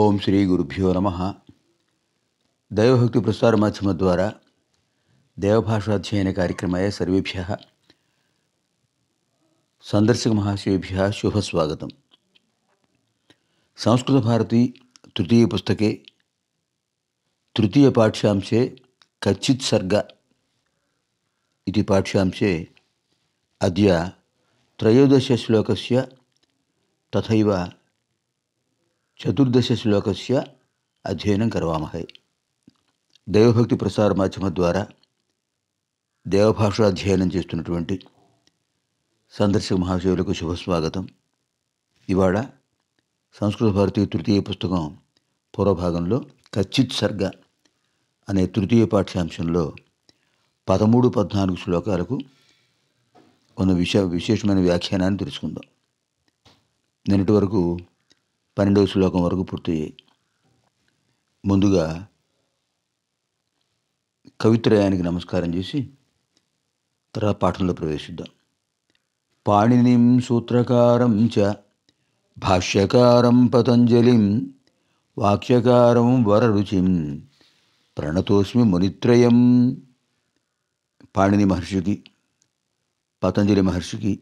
ओम श्री गुरुभ्यो नम दैवभक्ति प्रसार मध्यम द्वारा देवभाषाध्ययन कार्यक्रम सर्वेभ्य सदर्शक महाशय शुभस्वागत संस्कृत भारती तृतीय पुस्तक तृतीय पाठ्यांशे कच्चि सर्ग इति पाठ्यांशे अद्य त्रयोदश श्लोक तथा చతుర్దశ శ్లోకస్య అధ్యయనం కరవామహే దైవభక్తి ప్రసార మాధ్యమ ద్వారా దేవభాష అధ్యయనం చేస్తున్నటువంటి సందర్శక మహాశివులకు శుభస్వాగతం ఇవాళ సంస్కృత భారతి తృతీయ పుస్తకం పూర్వభాగంలో కచ్చిత్ సర్గ అనే తృతీయ పాఠ్యాంశంలో పదమూడు పద్నాలుగు శ్లోకాలకు ఉన్న విశ విశేషమైన వ్యాఖ్యానాన్ని తెలుసుకుందాం నిన్నటి వరకు పన్నెండవ శ్లోకం వరకు పూర్తయ్యాయి ముందుగా కవిత్రయానికి నమస్కారం చేసి తర్వాత పాఠంలో ప్రవేశిద్దాం పాణినిం సూత్రకారం చ భాష్యకారం పతంజలిం వాక్యకారం వరరుచిం ప్రణతోస్మి మునిత్రయం పాణిని మహర్షికి పతంజలి మహర్షికి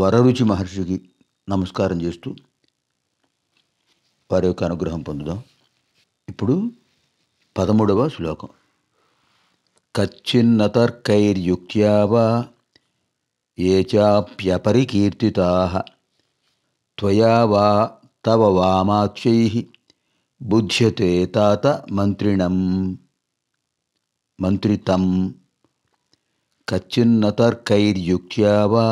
వరరుచి మహర్షికి నమస్కారం చేస్తూ వారి యొక్క అనుగ్రహం పొందుదాం ఇప్పుడు పదమూడవ శ్లోకం కచ్చిన్నతర్కైర్యుక్త్యా వా ఏ చాప్యపరికీర్తితా త్వయా వా తవ వామాక్షై బుధ్యతే తాత మంత్రిణం మంత్రితం కచ్చిన్నతర్కైర్యుక్త్యా వా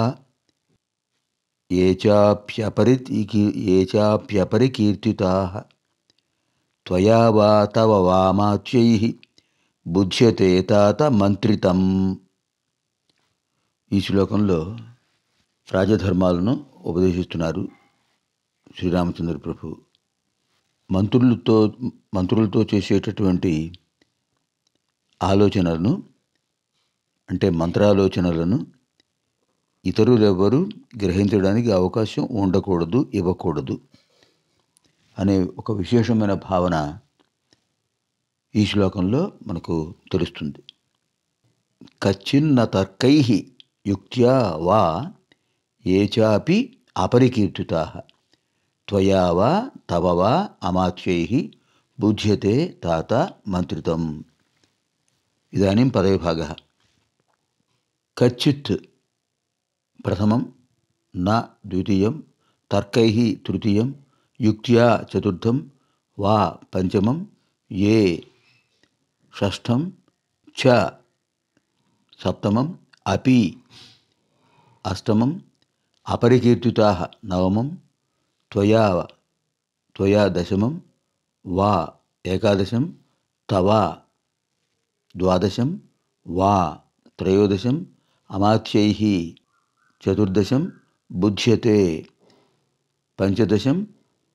ఏచాప్యపరి చాప్యపరి ఏ త్వయా వా తవ వామాచ్యై బుధ్యతే తాత మంత్రితం ఈ శ్లోకంలో రాజధర్మాలను ఉపదేశిస్తున్నారు శ్రీరామచంద్ర ప్రభు మంత్రులతో మంత్రులతో చేసేటటువంటి ఆలోచనలను అంటే మంత్రాలోచనలను ఇతరులెవరు గ్రహించడానికి అవకాశం ఉండకూడదు ఇవ్వకూడదు అనే ఒక విశేషమైన భావన ఈ శ్లోకంలో మనకు తెలుస్తుంది కచ్చిన్న తర్కై యుక్త్యా వా ఏ చాపి అపరికీర్తితా త్వయా వా తవ వా అమాత్యై బుధ్యతే తాత మంత్రితం ఇదానీం పదవిభాగ కచ్చిత్ ప్రథమం న ద్వితీయం తర్కై తృతీయం యుక్త్యా చతుర్థం వా పంచమం ఏ షష్ఠం చ సప్తమం అపి అష్టమం అపరికీర్తిత నవమం త్వయా త్వయా దశమం వా ఏకాదశం తవా ద్వాదశం వా త్రయోదశం అమాత్యై చతుర్దశం బుధ్యతే పంచదశం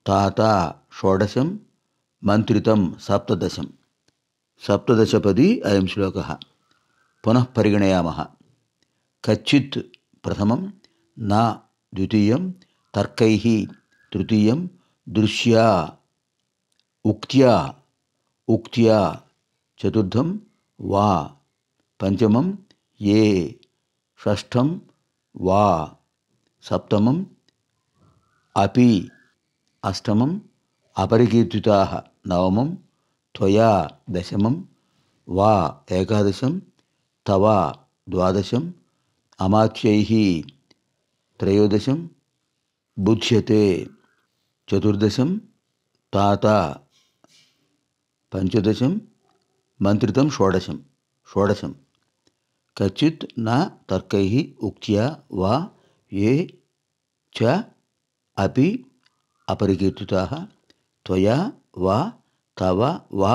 తాత షోడశం మంత్రితం సప్తదశం సప్తదశపది అయం శ్లోక పునః పరిగణయామ కచ్చిత్ ప్రథమం నా ద్వితీయం తర్కై తృతీయం దృశ్యా ఉక్త్యా ఉక్త్యా చతుర్థం వా పంచమం ఏ షష్ఠం వా సప్తమం అపి అష్టమం అపరికీర్తితా నవమం త్వయా దశమం వా ఏకాదశం తవా ద్వాదశం అమాఖ్యై త్రయోదశం బుధ్యతే చతుర్దశం తాత పంచదశం మంత్రితం షోడశం షోడశం कचित् न तर्क उक्तिया वा ये च अपि त्वया वा तव वा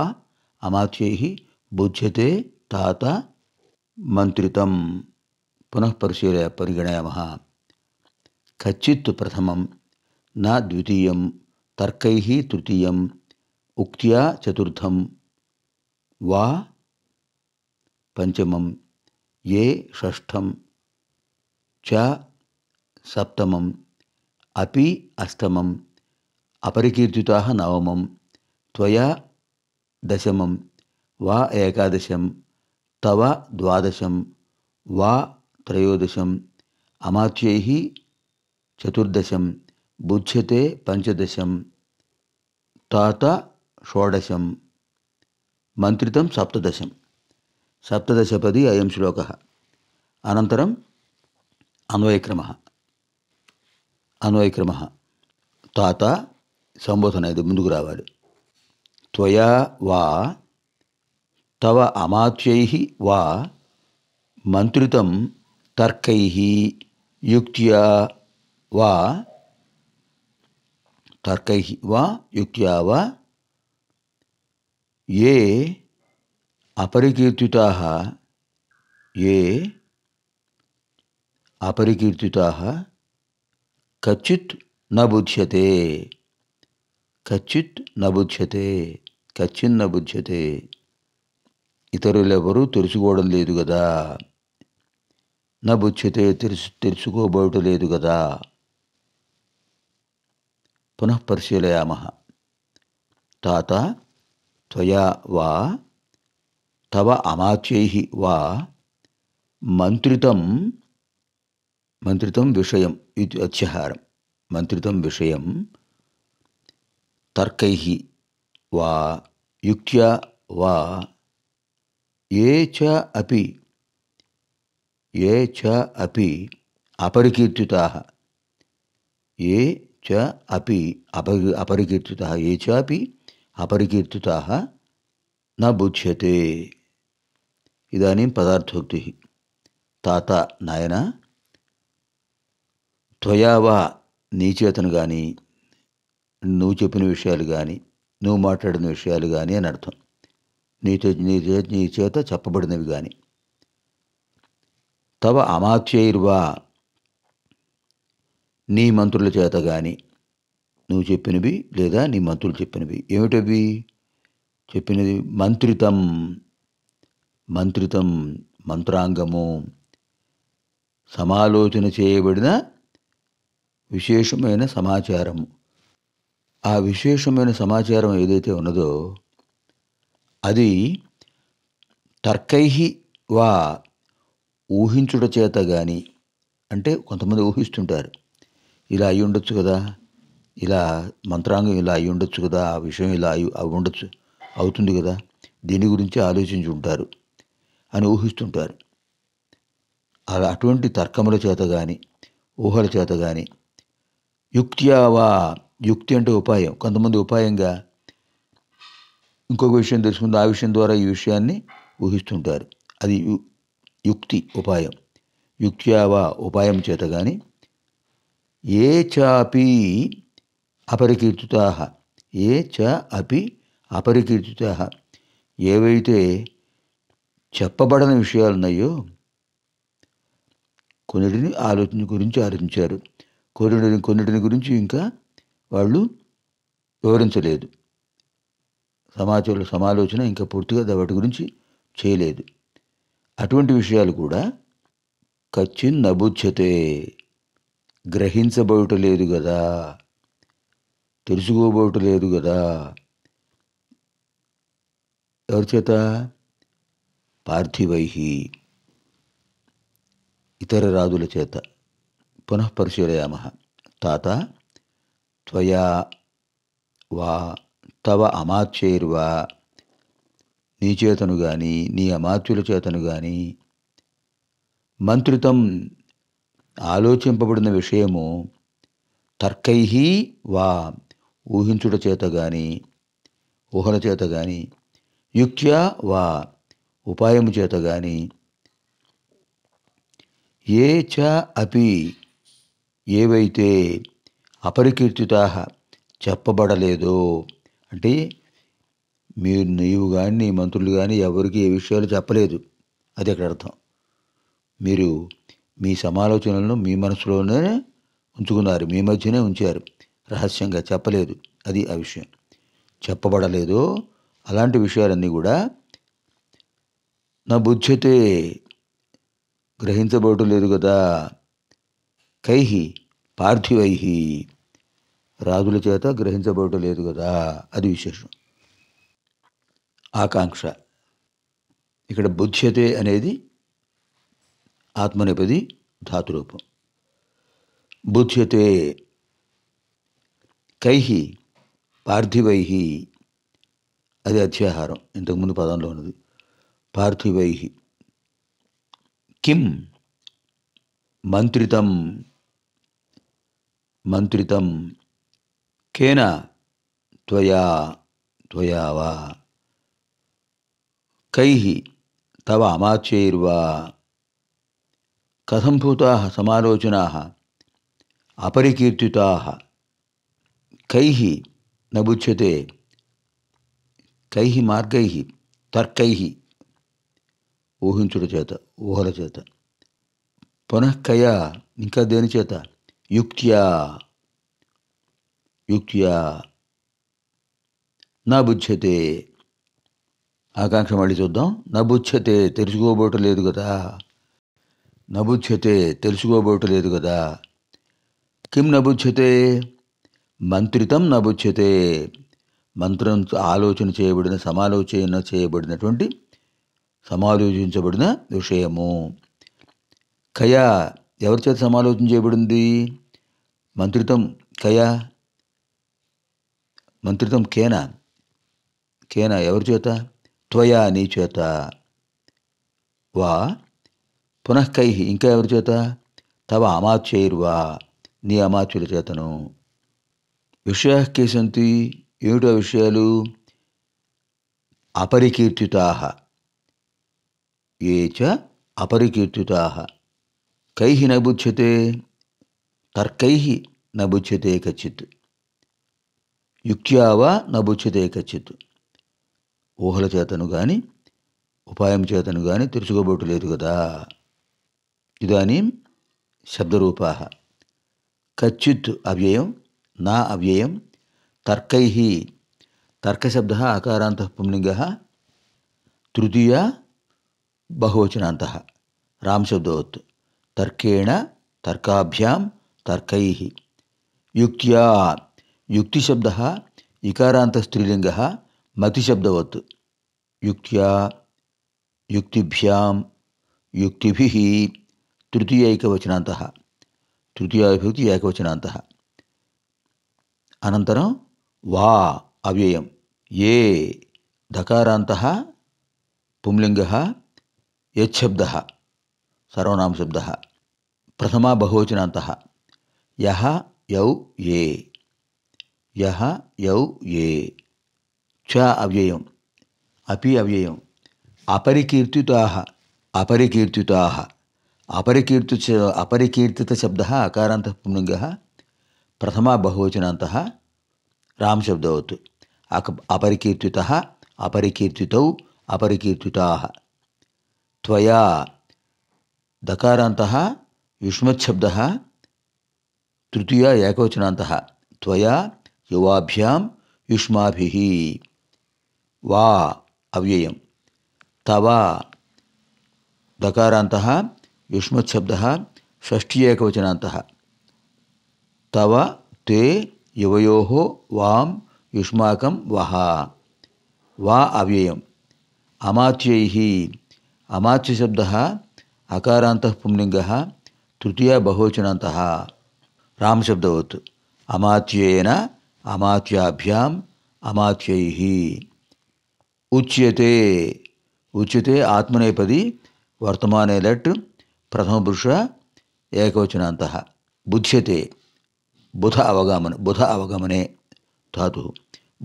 अमात्य बुझ्यते तात मंत्रित पुनः परिशील्य परिगणयामः कचि प्रथम न द्वितय तर्क तृतीय उक्तिया चतुर्थम वा पंचमं ఏ షష్ఠం చ సప్తమం అపి అష్టమం అపరికీర్తితా నవమం త్వయా దశమం వా ఏకాదశం తవ ద్వాదశం వా త్రయోదశం అమాత్యై చతుర్దశం బుధ్యతే పంచదశం తాత షోడశం మంత్రితం సప్తదశం సప్తదశపది అయం శ్లోక అనంతరం అన్వయక్రమ అన్వయక్రమ తాత సంబోధన ఇది ముందుకు రావాలి త్వయా వా తవ అమాత్యై వా మంత్రితం తర్కై యుక్త్యా వా తర్కై వా యుక్త్యా వా ఏ అపరికీర్తితా ఏ అపరికీర్తితా కచ్చిత్ నబుధ్యతే కచ్చిత్ నబుధ్యతే కచ్చిన్ నబుధ్యతే ఇతరులెవరూ తెలుసుకోవడం లేదు కదా నబుచ్యతే తెలుసు తెలుసుకోబోట లేదు కదా పునఃపరిశీలయామ తాత త్వయా వా तव अमाच्यैः वा मन्त्रितं मन्त्रितं विषयम् इति अध्यहारं मन्त्रितं विषयं तर्कैः वा युक्त्या वा ये च अपि ये च अपि अपरिकीर्तिताः ये च अपि अपरि अपरिकीर्तिताः ये चापि अपरिकीर्तिताः न बुध्यते ఇదాని పదార్థోక్తి తాత నాయన త్వయావా నీ చేతను కానీ నువ్వు చెప్పిన విషయాలు కానీ నువ్వు మాట్లాడిన విషయాలు కానీ అని అర్థం నీతో నీ నీ చేత చెప్పబడినవి కానీ తవ అమాత్యైర్వా నీ మంత్రుల చేత కానీ నువ్వు చెప్పినవి లేదా నీ మంత్రులు చెప్పినవి ఏమిటవి చెప్పినది మంత్రితం మంత్రితం మంత్రాంగము సమాలోచన చేయబడిన విశేషమైన సమాచారము ఆ విశేషమైన సమాచారం ఏదైతే ఉన్నదో అది తర్కై వా ఊహించుట చేత కానీ అంటే కొంతమంది ఊహిస్తుంటారు ఇలా అయి ఉండొచ్చు కదా ఇలా మంత్రాంగం ఇలా అయి ఉండొచ్చు కదా ఆ విషయం ఇలా అయి ఉండొచ్చు అవుతుంది కదా దీని గురించి ఆలోచించి ఉంటారు అని ఊహిస్తుంటారు అలా అటువంటి తర్కముల చేత కానీ ఊహల చేత కానీ యుక్త్యావా యుక్తి అంటే ఉపాయం కొంతమంది ఉపాయంగా ఇంకొక విషయం తెలుసుకుంటే ఆ విషయం ద్వారా ఈ విషయాన్ని ఊహిస్తుంటారు అది యుక్తి ఉపాయం యుక్త్యావా ఉపాయం చేత కానీ ఏ చాపి అపరికీర్తితా ఏ చ అపి అపరికీర్తిత ఏవైతే చెప్పబడని విషయాలున్నాయో కొన్నిటిని ఆలోచన గురించి ఆలోచించారు కొన్నిటిని కొన్నిటిని గురించి ఇంకా వాళ్ళు వివరించలేదు సమాచార సమాలోచన ఇంకా పూర్తిగా వాటి గురించి చేయలేదు అటువంటి విషయాలు కూడా కచ్చిన్ నబుచ్చతే గ్రహించబోట లేదు కదా తెలుసుకోబోట లేదు కదా ఎవరి చేత పార్థివై ఇతర రాజుల చేత పునఃపరిశీలయామ తాత త్వయా వా తవ అమాచ్యైర్వా నీ చేతను గాని నీ అమాత్యుల చేతను గాని మంత్రితం ఆలోచింపబడిన విషయము తర్కై వా ఊహించుట చేత గాని ఊహల చేత గాని యుక్త్యా వా ఉపాయము చేత గాని ఏ చ అపి ఏవైతే అపరికీర్తితా చెప్పబడలేదో అంటే మీరు నీవు కానీ నీ మంత్రులు కానీ ఎవరికి ఏ విషయాలు చెప్పలేదు అది అక్కడ అర్థం మీరు మీ సమాలోచనలను మీ మనసులోనే ఉంచుకున్నారు మీ మధ్యనే ఉంచారు రహస్యంగా చెప్పలేదు అది ఆ విషయం చెప్పబడలేదో అలాంటి విషయాలన్నీ కూడా నా బుద్ధైతే గ్రహించబడటం లేదు కదా కైహి పార్థివై రాజుల చేత గ్రహించబడటం లేదు కదా అది విశేషం ఆకాంక్ష ఇక్కడ బుద్ధ్యతే అనేది ఆత్మనేపది ధాతురూపం బుద్ధ్యతే కైహి పార్థివై అది అధ్యాహారం ఇంతకుముందు పదంలో ఉన్నది पार्थिव किं मंत्रित मंत्रित केन त्वया त्वया वा कैः तव अमाच्यैर्वा कथम भूता सलोचना अपरिकीर्ति कई न बुच्यते कई मार्गैः तर्क ఊహించుడు చేత ఊహల చేత పునఃకయ ఇంకా దేని చేత యుక్త్యా యుక్త్యా నా బుజ్యతే ఆకాంక్ష మళ్ళీ చూద్దాం నబుచ్చతే లేదు కదా నబుచ్చతే లేదు కదా కిం నబుచ్చతే మంత్రితం నబుచ్చతే మంత్రం ఆలోచన చేయబడిన సమాలోచన చేయబడినటువంటి సమాలోచించబడిన విషయము కయా ఎవరి చేత సమాలోచించబడింది మంత్రితం కయా మంత్రితం కేనా కేనా ఎవరి చేత త్వయా నీ చేత వా పునఃకై ఇంకా ఎవరి చేత తవ అమాత్యైర్వా నీ అమాచ్యుల చేతను విషయా కే సంతి ఏమిటో విషయాలు అపరికీర్తితా ఏ చ అపరికీర్తితా కై నబుచ్యతే తర్కై నబుచ్యతే కచ్చిత్ యుక్త్యావా నబుచ్యతే కచ్చిత్ ఊహల చేతను కానీ ఉపాయం చేతను కానీ తెలుసుకోబోటలేదు కదా ఇదానీ శబ్దరూపా కచ్చిత్ అవ్యయం నా అవ్యయం తర్కై తర్కశబ్ద అకారాంత పుంలింగ తృతీయ బహువచనాంత రామశబ్దవత్ తర్కేణ తర్కాభ్యాం తర్కై యుక్త్యా యుక్తిశబ్ద ఇకారాంత స్త్రీలింగ మతిశబ్దవత్ యుక్త్యా యుక్తిభ్యాం యుక్తిభి తృతీయైకవచనాంత తృతీయావిభక్తి ఏకవచనాంత అనంతరం వా అవ్యయం ఏ ధకారాంత పుంలింగ यद सर्वनाम शब्द प्रथम बहुवचना यौ ये यौ ये च अव्यय अव्यय अभी अपरिकीर्ति अपरिकीर्ति अपरिकीर्ति अपरिकीर्ति शब्द अकारात अपरिकीर्तितशब्दः प्रथम बहुवचना राम शब्द अक अपरिकीर्ति अपरिकीर्ति अपरिकीर्ति त्वया दकारात युष्मद तृतीया एकवचनाया युवाभ्या युष्मा वा अव्यय तवा दकारात युष्मद एकवचना तव ते युवो वाम युष्माक वहा वा अव्यय अमात्यैः अमाच्यशब्दः अकारान्तः पुंलिङ्गः तृतीयबहुवचनान्तः रामशब्दवत् अमात्येन अमात्याभ्याम् अमात्यैः उच्यते उच्यते आत्मनेपदी वर्तमान लट् प्रथम पुरुष एकवचनात बुध्यते बुध अवगमन बुध अवगमने धा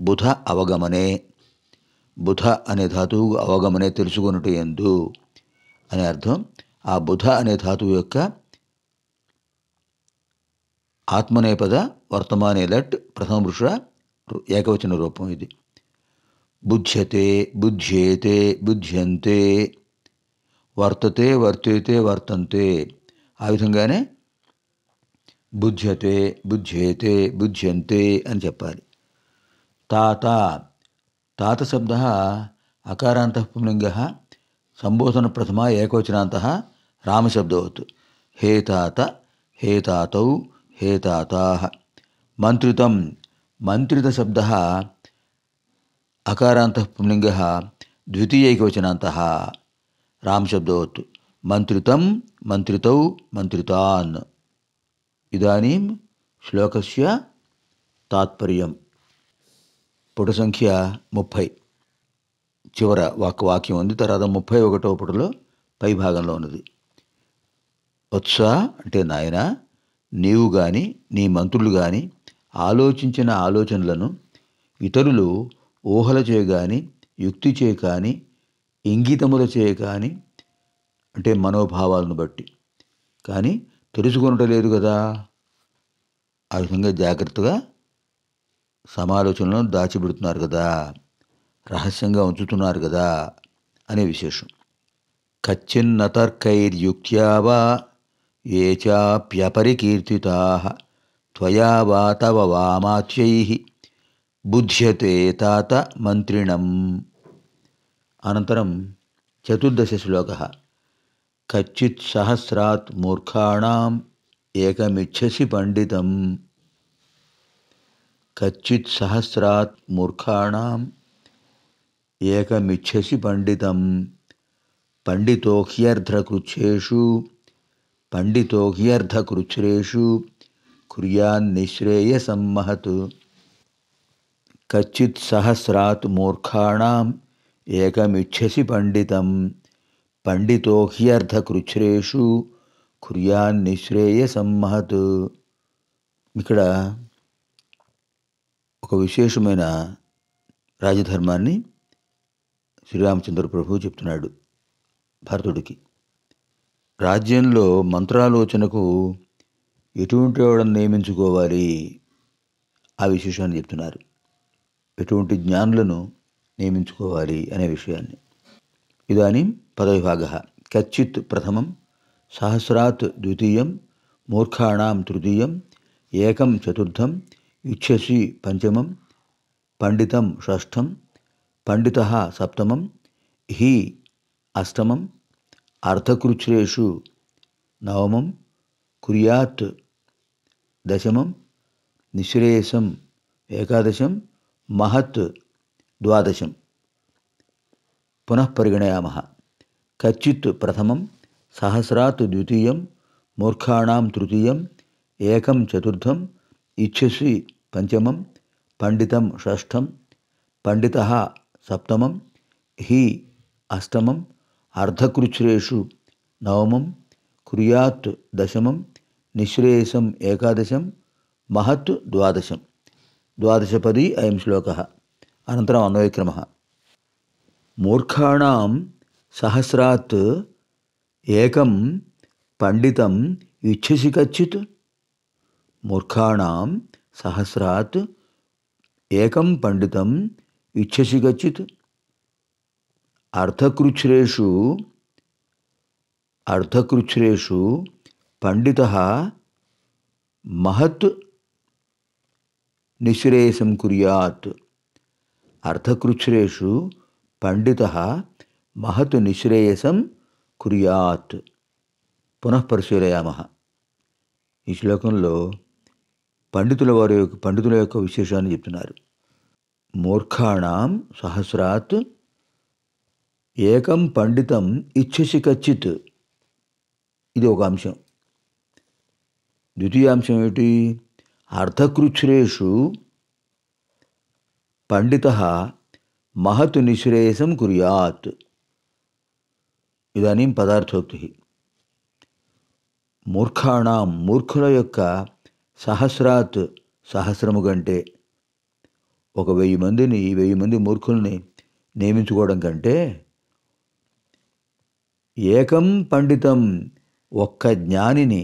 बुध अवगमने బుధ అనే ధాతువు అవగమనే తెలుసుకొనుట ఎందు అనే అర్థం ఆ బుధ అనే ధాతువు యొక్క ఆత్మనేపద వర్తమానే లట్ ప్రథమ పురుష ఏకవచన రూపం ఇది బుధ్యతే బుధ్యేతే బుధ్యంతే వర్తతే వర్తేతే వర్తంతే ఆ విధంగానే బుధ్యతే బుధ్యేతే బుధ్యంతే అని చెప్పాలి తాత తాతశబ్ద అకారాంత పుంలింగ సంబోధన ప్రథమ ఏకవచనాంత రామశబ్దవత్ హే తాత హే తాతౌ హే తాత మంత్రితం మంత్రిత శబ్ద అకారాంత పుంలింగ ఏకవచనాంత రామశబ్దవత్ మంత్రితం మంత్రితౌ మంత్రితాన్ ఇదానీం శ్లోకస్ తాత్పర్యం పుట సంఖ్య ముప్పై చివర వాక్ వాక్యం ఉంది తర్వాత ముప్పై ఒకటో పుటలో పై భాగంలో ఉన్నది ఉత్సా అంటే నాయన నీవు కానీ నీ మంత్రులు కానీ ఆలోచించిన ఆలోచనలను ఇతరులు ఊహల చేయ కానీ యుక్తి చేయ కానీ ఇంగితముల చేయ కానీ అంటే మనోభావాలను బట్టి కానీ తెలుసుకుంటలేదు కదా ఆ విధంగా జాగ్రత్తగా సమాలోచనలను దాచిపెడుతున్నారు కదా రహస్యంగా ఉంచుతున్నారు కదా అనే విశేషం కచ్చిన్నతర్కైర్యుక్త్యా ఏ చాప్యపరికీర్తితా త్వయా వా తవ వామాచ్యై బుధ్యతే తాత మంత్రిణం అనంతరం చతుర్దశ శ్లోక కచ్చిత్ సహస్రాత్ మూర్ఖాణం ఏకమిచ్చసి పండితం కచ్చిత్ సహస్రాత్ మూర్ఖాణం ఏకమిచ్చసి పండితం పండితోహ్యర్థకృచ్ఛేషు పండితోహ్యర్థకృచ్ఛ్రేషు మహత్ కచ్చిత్ సహస్రాత్ మూర్ఖాణం ఏకమిచ్చసి పండితం పండితోహ్యర్థకృచ్ఛ్రేషు మహత్ ఇక్కడ ఒక విశేషమైన రాజధర్మాన్ని శ్రీరామచంద్ర ప్రభు చెప్తున్నాడు భరతుడికి రాజ్యంలో మంత్రాలోచనకు ఎటువంటి వాడని నియమించుకోవాలి ఆ విశేషాన్ని చెప్తున్నారు ఎటువంటి జ్ఞానులను నియమించుకోవాలి అనే విషయాన్ని ఇదానీ పదవిభాగ కచ్చిత్ ప్రథమం సహస్రాత్ ద్వితీయం మూర్ఖాణం తృతీయం ఏకం చతుర్థం ఇచ్చసి పంచమం పండితం షష్ఠం పండిత సప్తమం హి అష్టమం అర్ధకృచ్రేషు నవమం కుర్యాత్ దశమం నిశ్రేయసం ఏకాదశం మహత్ ద్వాదశం పునఃపరిగణయామ కచ్చిత్ ప్రథమం సహస్రాత్ ద్వితీయం మూర్ఖాణం తృతీయం ఏకం చతుర్థం ఇచ్చసి పంచమం పండితం షష్టం పండిత సప్తమం హి అష్టమం అర్ధకృచ్రేషు నవమం కురయాత్ దశమం నిశ్రేయసం ఏకాదశం మహత్ ద్వాదశం ద్వాదశపది అయం శ్లోక అనంతరం అన్వయక్రమ మూర్ఖాణం సహస్రాత్ ఏకం పండితం ఇచ్చసి కచ్చిత్ మూర్ఖాణం సహస్రాత్ ఏకం పండితం ఇచ్చసి గచ్చిత్ అర్థకృచ్ఛ్రేషు అర్థకృచ్ఛ్రేషు పండిత మహత్ నిశ్రేయసం కుర్యాత్ అర్థకృచ్ఛ్రేషు పండిత మహత్ నిశ్రేయసం కుర్యాత్ పునఃపరిశీలయామ ఈ శ్లోకంలో పండితుల వారి యొక్క పండితుల యొక్క విశేషాన్ని చెప్తున్నారు మూర్ఖాణం సహస్రాత్ ఏకం పండితం ఇచ్చసి కచ్చిత్ ఇది ఒక అంశం అంశం ఏమిటి అర్థకృచ్ఛ్రేషు పండిత మహత్ నిశ్రేయసం కురయాత్ ఇదనీ పదార్థోక్తి మూర్ఖాణం మూర్ఖుల యొక్క సహస్రాత్ సహస్రము కంటే ఒక వెయ్యి మందిని వెయ్యి మంది మూర్ఖుల్ని నియమించుకోవడం కంటే ఏకం పండితం ఒక్క జ్ఞానిని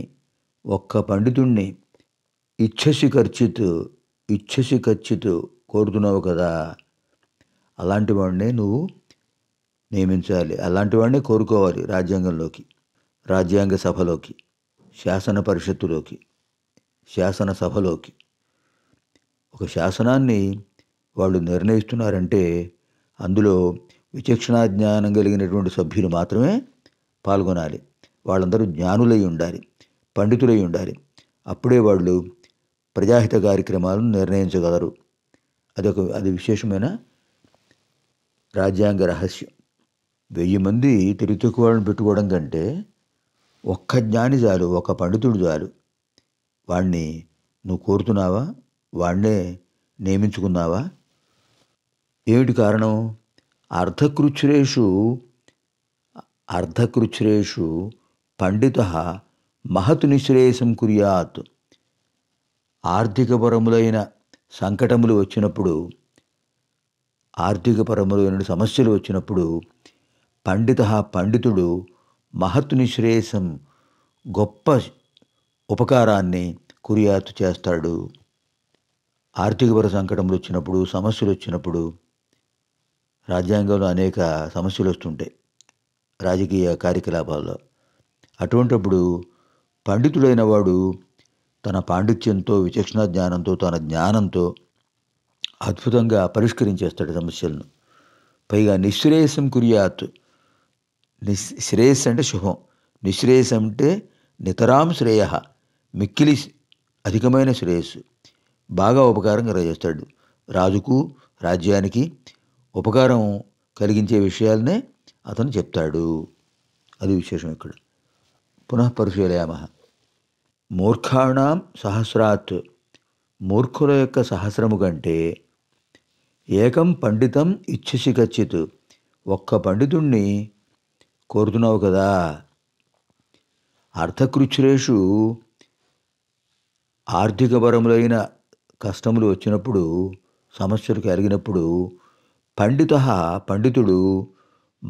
ఒక్క పండితుణ్ణి ఇచ్చసి ఖర్చిత్ ఇచ్చసి ఖర్చిత్ కోరుతున్నావు కదా అలాంటి వాడినే నువ్వు నియమించాలి అలాంటి వాడినే కోరుకోవాలి రాజ్యాంగంలోకి రాజ్యాంగ సభలోకి శాసన పరిషత్తులోకి శాసనసభలోకి ఒక శాసనాన్ని వాళ్ళు నిర్ణయిస్తున్నారంటే అందులో విచక్షణా జ్ఞానం కలిగినటువంటి సభ్యులు మాత్రమే పాల్గొనాలి వాళ్ళందరూ జ్ఞానులై ఉండాలి పండితులై ఉండాలి అప్పుడే వాళ్ళు ప్రజాహిత కార్యక్రమాలను నిర్ణయించగలరు అదొక అది విశేషమైన రాజ్యాంగ రహస్యం వెయ్యి మంది తిరిగి వాళ్ళని పెట్టుకోవడం కంటే ఒక్క జ్ఞాని చాలు ఒక పండితుడు చాలు వాణ్ణి నువ్వు కోరుతున్నావా వాణ్ణే నియమించుకున్నావా ఏమిటి కారణం అర్ధకృచ్రేషు అర్ధకృచ్రేషు పండిత మహత్ నిశ్రేయసం కుర్యాత్ ఆర్థికపరములైన సంకటములు వచ్చినప్పుడు ఆర్థికపరములైన సమస్యలు వచ్చినప్పుడు పండిత పండితుడు మహత్ నిశ్రేయసం గొప్ప ఉపకారాన్ని కురియాతు చేస్తాడు ఆర్థికపర సంకటములు వచ్చినప్పుడు సమస్యలు వచ్చినప్పుడు రాజ్యాంగంలో అనేక సమస్యలు వస్తుంటాయి రాజకీయ కార్యకలాపాల్లో అటువంటప్పుడు పండితుడైన వాడు తన పాండిత్యంతో విచక్షణ జ్ఞానంతో తన జ్ఞానంతో అద్భుతంగా పరిష్కరించేస్తాడు సమస్యలను పైగా నిశ్రేయసం కురియాత్ నిశ్రేయస్ అంటే శుభం నిశ్రేయస్ అంటే నితరాం శ్రేయ మిక్కిలి అధికమైన శ్రేయస్సు బాగా ఉపకారం కలగజేస్తాడు రాజుకు రాజ్యానికి ఉపకారం కలిగించే విషయాలనే అతను చెప్తాడు అది విశేషం ఇక్కడ పునః పరిశీలయామ మూర్ఖాణం సహస్రాత్ మూర్ఖుల యొక్క సహస్రము కంటే ఏకం పండితం ఇచ్చసి ఖచ్చిత్ ఒక్క పండితుణ్ణి కోరుతున్నావు కదా అర్థకృచ్ఛురేషు ఆర్థిక పరములైన కష్టములు వచ్చినప్పుడు సమస్యలు కలిగినప్పుడు పండిత పండితుడు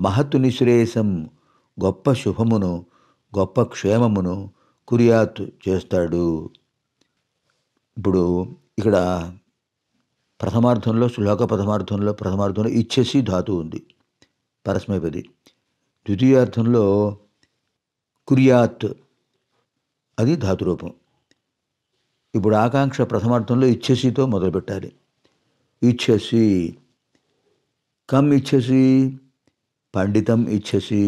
మహత్తు నిశ్రేయసం గొప్ప శుభమును గొప్ప క్షేమమును కురియాత్ చేస్తాడు ఇప్పుడు ఇక్కడ ప్రథమార్థంలో శ్లోక ప్రథమార్థంలో ప్రథమార్థంలో ఇచ్చేసి ధాతు ఉంది పరస్మైపది ద్వితీయార్థంలో కురియాత్ అది ధాతురూపం ఇప్పుడు ఆకాంక్ష ప్రథమార్థంలో ఇచ్చేసితో మొదలుపెట్టాలి ఇచ్చసి కమ్ ఇచ్చసి పండితం ఇచ్చసి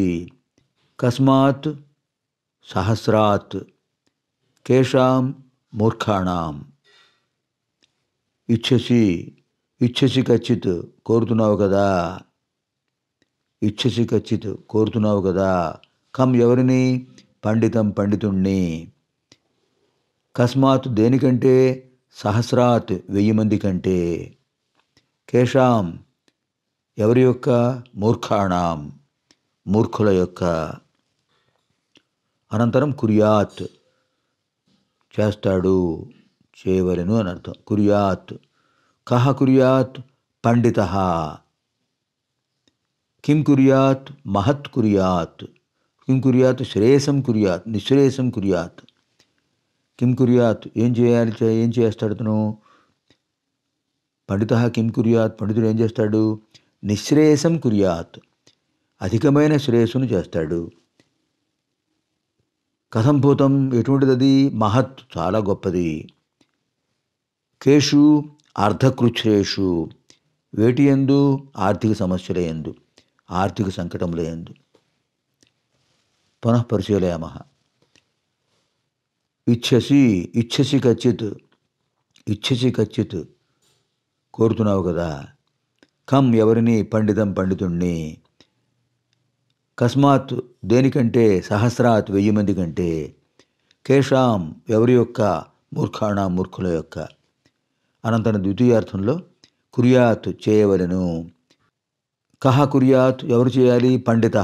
కస్మాత్ సహస్రాత్ కేషాం మూర్ఖాణం ఇచ్చసి ఇచ్చసి ఖచ్చిత్ కోరుతున్నావు కదా ఇచ్చసి ఖచ్చిత్ కోరుతున్నావు కదా కమ్ ఎవరిని పండితం పండితుణ్ణి కస్మాత్ దేనికంటే సహస్రాత్ వెయ్యి మంది కంటే కేషాం ఎవరి యొక్క మూర్ఖాణాం మూర్ఖుల యొక్క అనంతరం కురియాత్ చేస్తాడు చేయవలను అని అర్థం కురియాత్ కహ కురియాత్ పండిత కిం కురియాత్ మహత్ కురియాత్ కిం కురియాత్ శ్రేయసం కురియాత్ నిశ్రేయసం కురియాత్ కిమ్ కుర్యాత్ ఏం చేయాలి ఏం చేస్తాడు అతను పండిత కిమ్ కుర్యాత్ పండితుడు ఏం చేస్తాడు నిశ్రేయసం కుర్యాత్ అధికమైన శ్రేయస్సును చేస్తాడు కథం భూతం ఎటువంటిది అది మహత్ చాలా గొప్పది కేషు అర్ధకృచ్ఛ్రేషు వేటి ఎందు ఆర్థిక సమస్యల ఎందు ఆర్థిక సంకటముల ఎందు పునఃపరిశీలయామ ఇచ్చసి ఇచ్చసి ఖచ్చిత్ ఇచ్చసి ఖచ్చిత్ కోరుతున్నావు కదా కమ్ ఎవరిని పండితం పండితుణ్ణి కస్మాత్ దేనికంటే సహస్రాత్ వెయ్యి మంది కంటే కేశాం ఎవరి యొక్క మూర్ఖాణ మూర్ఖుల యొక్క అనంతరం ద్వితీయార్థంలో కుర్యాత్ చేయవలను కహ కుర్యాత్ ఎవరు చేయాలి పండిత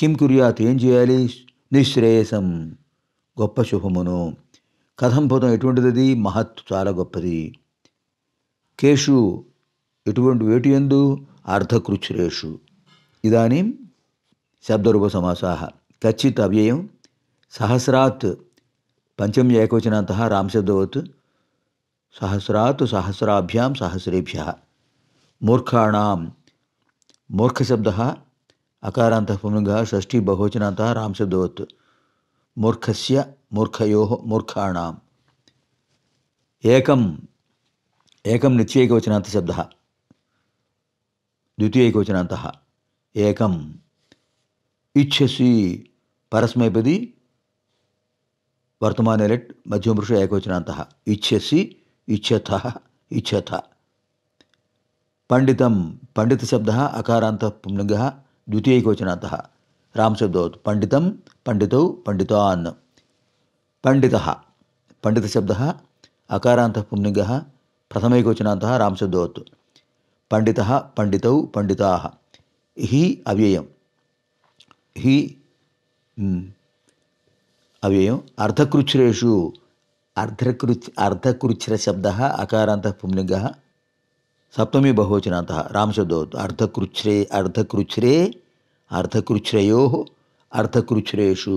కిం కుర్యాత్ ఏం చేయాలి నిశ్రేయసం గొప్ప శుభమును కథంభూతం ఎటువంటిది మహత్ చాలా గొప్పది కేషు ఎటువంటి వేటి ఎందు అర్ధకృచ్చురేషు ఇదాని శబ్దరూప సమాసాహ కచ్చిత్ అవ్యయం సహస్రాత్ పంచం ఏకవచనంత రామశబ్దవత్ సహస్రాత్ సహస్రాభ్యాం సహస్రేభ్య మూర్ఖాణం మూర్ఖశబ్ద అకారాంతఃపుణ షష్ఠీ బహువచనంత రామశబ్దవత్ मूर्खस्य मूर्खयोः मूर्खाणाम् एकम् एकं नित्यैकवचनान्तशब्दः द्वितीयैकवचनान्तः एकम् इच्छसि परस्मैपदी वर्तमान लेट् मध्यमपुरुष एकवचनान्तः इच्छसि इच्छतः इच्छत पंडित पंडितशब्दः अकारान्तः पुंलिङ्गः द्वितीयैकवचनान्तः రామశబ్దవత్ పండితం పండితౌ పండితాన్ పండిత పండితశబ్ద అకారాంత పుంలింగ ప్రథమైకవచనాంత రామశబ్దవత్ పండిత పండితౌ పండితా హి అవ్యయం హి అవ్యయం అర్ధకృచ్రేషు అర్ధకృచ్ అర్ధకృచ్ర శబ్ద అకారాంత పుంలింగ సప్తమీ బహువచనాంత రామశబ్దవత్ అర్ధకృచ్రే అర్ధకృచ్రే अर्धकुरुच्छ्रयोः अर्धकुरुच्छ्रेषु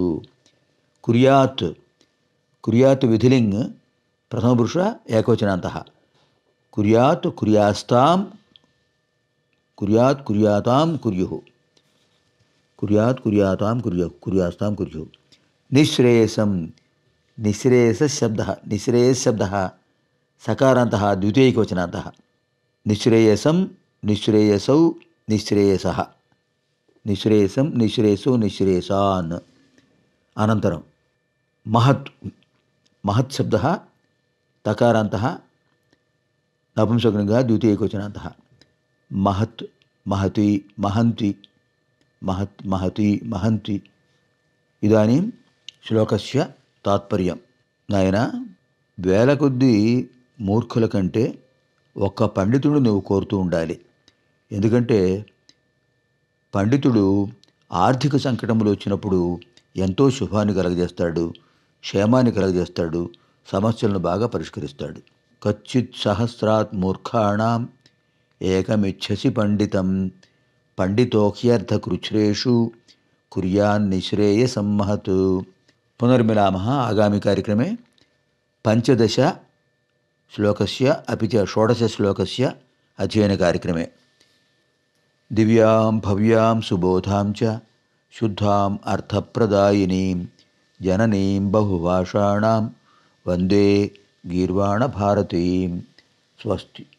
कुर्यात् कुर्यात् विधिलिङ् प्रथमपुरुष एकवचनान्तः कुर्यात् कुर्यास्तां कुर्यात् कुर्यातां कुर्युः कुर्यात् कुर्यातां कुर्युः कुर्यास्तां शब्द निःश्रेयसं शब्द निःश्रेयसशब्दः द्वितीय द्वितीयकवचनान्तः निःश्रेयसं निःश्रेयसौ निःश्रेयसः నిశ్రేసం నిశ్రేసు నిశ్రేసాన్ అనంతరం మహత్ మహత్ శబ్ద తకారాంత నపుంసకంగా ద్వితీయకోచనాంత మహత్ మహతి మహంతి మహత్ మహతి మహంతి ఇదానీ శ్లోకస్య తాత్పర్యం నాయన వేల కొద్దీ మూర్ఖుల కంటే ఒక్క పండితుడు నువ్వు కోరుతూ ఉండాలి ఎందుకంటే పండితుడు ఆర్థిక సంకటములు వచ్చినప్పుడు ఎంతో శుభాన్ని కలగజేస్తాడు క్షేమాన్ని కలగజేస్తాడు సమస్యలను బాగా పరిష్కరిస్తాడు కచ్చిత్ సహస్రాత్ మూర్ఖాణం ఏకమిచ్చసి పండితం పండితోక్ష్యర్థ కృచ్రేషు కుర్యాన్నిశ్రేయ సంహత్ పునర్మిలామ ఆగామి కార్యక్రమే పంచదశ శ్లోకస్య అపి చ షోడశ శ్లోకస్య అధ్యయన కార్యక్రమే दिव्यां भव्यां सुबोधां च शुद्धां अर्थप्रदायिनीं जननीं बहुभाषाणां वन्दे गीर्वाणभारतीं स्वस्ति